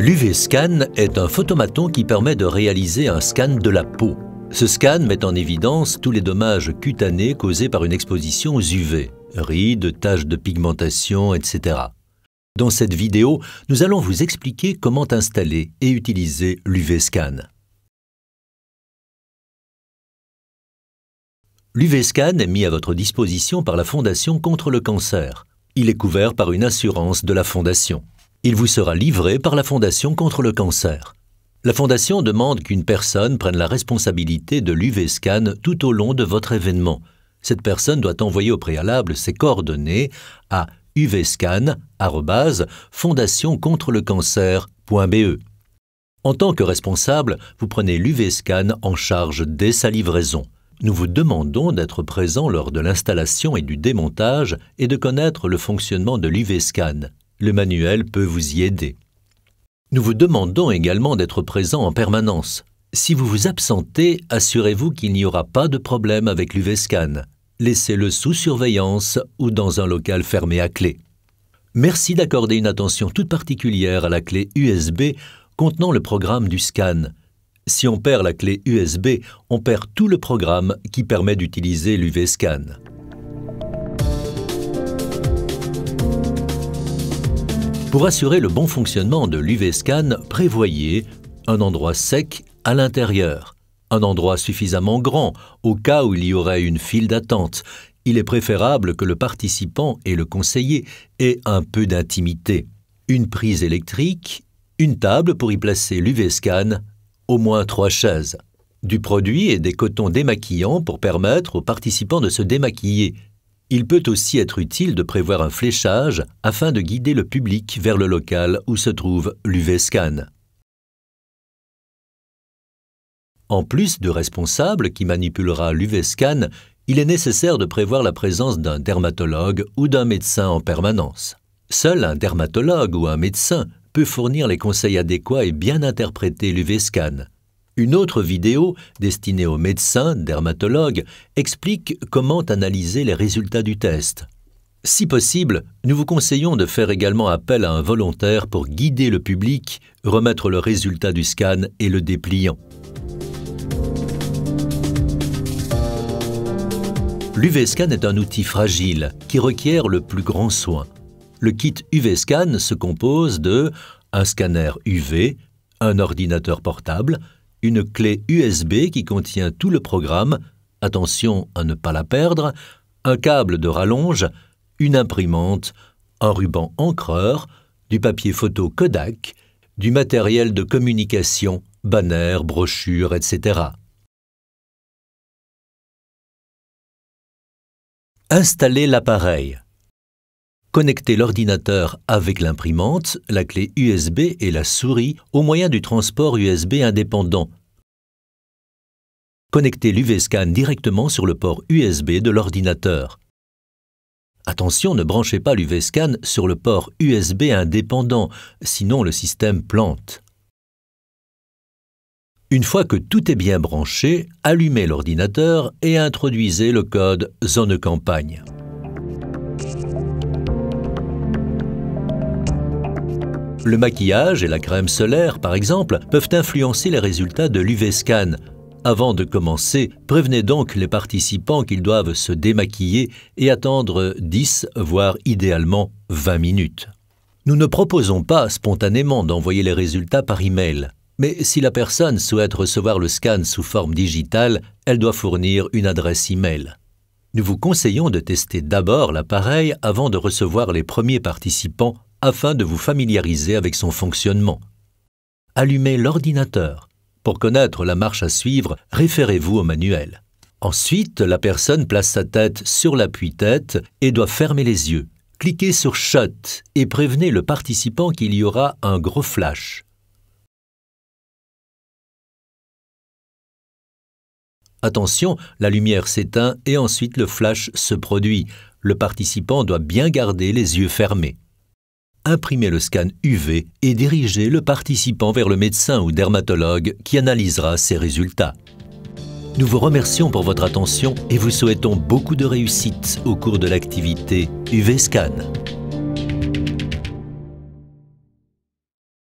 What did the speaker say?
L'UV-scan est un photomaton qui permet de réaliser un scan de la peau. Ce scan met en évidence tous les dommages cutanés causés par une exposition aux UV, rides, taches de pigmentation, etc. Dans cette vidéo, nous allons vous expliquer comment installer et utiliser l'UV-scan. L'UV-scan est mis à votre disposition par la Fondation contre le cancer. Il est couvert par une assurance de la Fondation. Il vous sera livré par la Fondation contre le cancer. La Fondation demande qu'une personne prenne la responsabilité de l'UV-Scan tout au long de votre événement. Cette personne doit envoyer au préalable ses coordonnées à uvscan.fondationcontrelecancer.be. En tant que responsable, vous prenez l'UV-Scan en charge dès sa livraison. Nous vous demandons d'être présent lors de l'installation et du démontage et de connaître le fonctionnement de l'UV-Scan. Le manuel peut vous y aider. Nous vous demandons également d'être présent en permanence. Si vous vous absentez, assurez-vous qu'il n'y aura pas de problème avec l'UV-Scan. Laissez-le sous surveillance ou dans un local fermé à clé. Merci d'accorder une attention toute particulière à la clé USB contenant le programme du scan. Si on perd la clé USB, on perd tout le programme qui permet d'utiliser l'UV-Scan. Pour assurer le bon fonctionnement de l'UV-Scan, prévoyez un endroit sec à l'intérieur, un endroit suffisamment grand au cas où il y aurait une file d'attente. Il est préférable que le participant et le conseiller aient un peu d'intimité. Une prise électrique, une table pour y placer l'UV-Scan, au moins trois chaises. Du produit et des cotons démaquillants pour permettre aux participants de se démaquiller il peut aussi être utile de prévoir un fléchage afin de guider le public vers le local où se trouve l'UV-Scan. En plus de responsable qui manipulera l'UV-Scan, il est nécessaire de prévoir la présence d'un dermatologue ou d'un médecin en permanence. Seul un dermatologue ou un médecin peut fournir les conseils adéquats et bien interpréter l'UV-Scan. Une autre vidéo, destinée aux médecins, dermatologues, explique comment analyser les résultats du test. Si possible, nous vous conseillons de faire également appel à un volontaire pour guider le public, remettre le résultat du scan et le dépliant. L'UV-Scan est un outil fragile qui requiert le plus grand soin. Le kit UV-Scan se compose de un scanner UV, un ordinateur portable, une clé USB qui contient tout le programme, attention à ne pas la perdre, un câble de rallonge, une imprimante, un ruban encreur, du papier photo Kodak, du matériel de communication, banner, brochure, etc. Installer l'appareil. Connectez l'ordinateur avec l'imprimante, la clé USB et la souris au moyen du transport USB indépendant. Connectez l'UV-Scan directement sur le port USB de l'ordinateur. Attention, ne branchez pas l'UV-Scan sur le port USB indépendant, sinon le système plante. Une fois que tout est bien branché, allumez l'ordinateur et introduisez le code Zone Campagne. Le maquillage et la crème solaire, par exemple, peuvent influencer les résultats de l'UV-scan. Avant de commencer, prévenez donc les participants qu'ils doivent se démaquiller et attendre 10, voire idéalement 20 minutes. Nous ne proposons pas spontanément d'envoyer les résultats par email, mais si la personne souhaite recevoir le scan sous forme digitale, elle doit fournir une adresse email. Nous vous conseillons de tester d'abord l'appareil avant de recevoir les premiers participants afin de vous familiariser avec son fonctionnement. Allumez l'ordinateur. Pour connaître la marche à suivre, référez-vous au manuel. Ensuite, la personne place sa tête sur l'appui-tête et doit fermer les yeux. Cliquez sur Shut et prévenez le participant qu'il y aura un gros flash. Attention, la lumière s'éteint et ensuite le flash se produit. Le participant doit bien garder les yeux fermés imprimer le scan UV et diriger le participant vers le médecin ou dermatologue qui analysera ses résultats. Nous vous remercions pour votre attention et vous souhaitons beaucoup de réussite au cours de l'activité UV Scan.